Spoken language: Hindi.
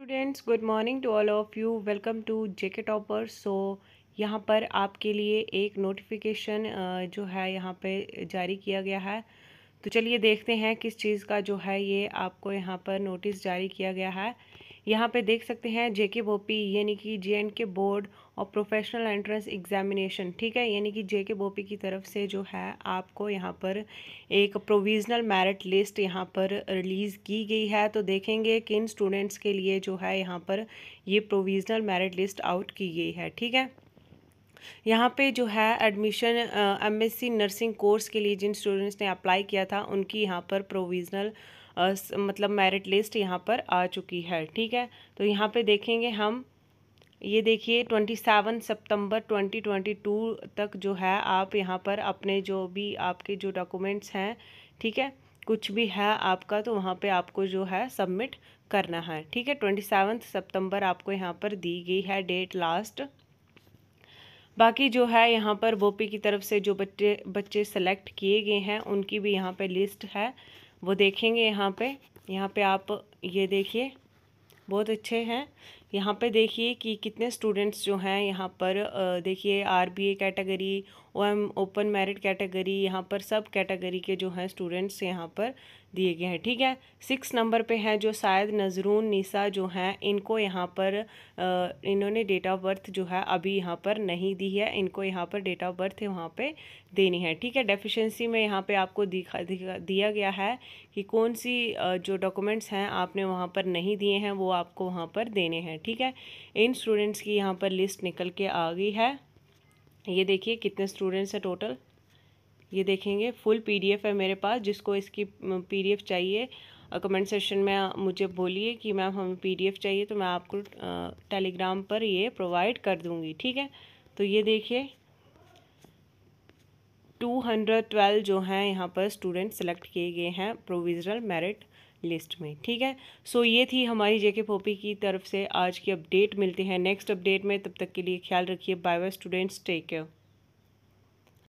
students good morning to all of you welcome to JK topper so यहाँ पर आपके लिए एक नोटिफिकेशन जो है यहाँ पे जारी किया गया है तो चलिए देखते हैं किस चीज़ का जो है ये आपको यहाँ पर नोटिस जारी किया गया है यहाँ पे देख सकते हैं जे के बोपी यानी कि जे एंड के बोर्ड और प्रोफेशनल एंट्रेंस एग्जामिनेशन ठीक है यानी कि जे के बोपी की तरफ से जो है आपको यहाँ पर एक प्रोविजनल मेरिट लिस्ट यहाँ पर रिलीज़ की गई है तो देखेंगे किन स्टूडेंट्स के लिए जो है यहाँ पर ये प्रोविजनल मेरिट लिस्ट आउट की गई है ठीक है यहाँ पे जो है एडमिशन एमएससी नर्सिंग कोर्स के लिए जिन स्टूडेंट्स ने अप्लाई किया था उनकी यहाँ पर प्रोविज़नल मतलब मेरिट लिस्ट यहाँ पर आ चुकी है ठीक है तो यहाँ पे देखेंगे हम ये देखिए twenty seven September twenty twenty two तक जो है आप यहाँ पर अपने जो भी आपके जो डॉक्यूमेंट्स हैं ठीक है कुछ भी है आपका तो वहाँ पे आपको जो है सबमिट करना है ठीक है ट्वेंटी सेवन सितंबर आपको यहाँ पर दी गई है डेट लास्ट बाकी जो है यहाँ पर वोपी की तरफ से जो बच्चे बच्चे सेलेक्ट किए गए हैं उनकी भी यहाँ पे लिस्ट है वो देखेंगे यहाँ पे यहाँ पे आप ये देखिए बहुत अच्छे हैं यहाँ पे देखिए कि कितने स्टूडेंट्स जो हैं यहाँ पर देखिए RBA category OM open merit category यहाँ पर सब कैटेगरी के जो हैं स्टूडेंट्स यहाँ पर दिए गए हैं ठीक है सिक्स नंबर पे हैं जो शायद नजरून निसा जो हैं इनको यहाँ पर इन्होंने डेट ऑफ बर्थ जो है अभी यहाँ पर नहीं दी है इनको यहाँ पर डेट ऑफ बर्थ वहाँ पर देनी है ठीक है डेफिशेंसी में यहाँ पर आपको दिखा, दिखा दिया गया है कि कौन सी जो डॉक्यूमेंट्स हैं आपने वहाँ पर नहीं दिए हैं वो आपको वहाँ पर देने हैं है ठीक है इन स्टूडेंट्स की यहाँ पर लिस्ट निकल के आ गई है ये देखिए कितने स्टूडेंट्स हैं टोटल ये देखेंगे फुल पीडीएफ है मेरे पास जिसको इसकी पीडीएफ चाहिए कमेंट सेशन में मुझे बोलिए कि मैम हमें पीडीएफ चाहिए तो मैं आपको टेलीग्राम पर ये प्रोवाइड कर दूँगी ठीक है तो ये देखिए टू हंड्रेड ट्वेल्व जो हैं यहाँ पर स्टूडेंट सेलेक्ट किए गए हैं प्रोविज़नल मेरिट लिस्ट में ठीक है सो so, ये थी हमारी जेके पोपी की तरफ से आज की अपडेट मिलती है नेक्स्ट अपडेट में तब तक के लिए ख्याल रखिए bye bye students take care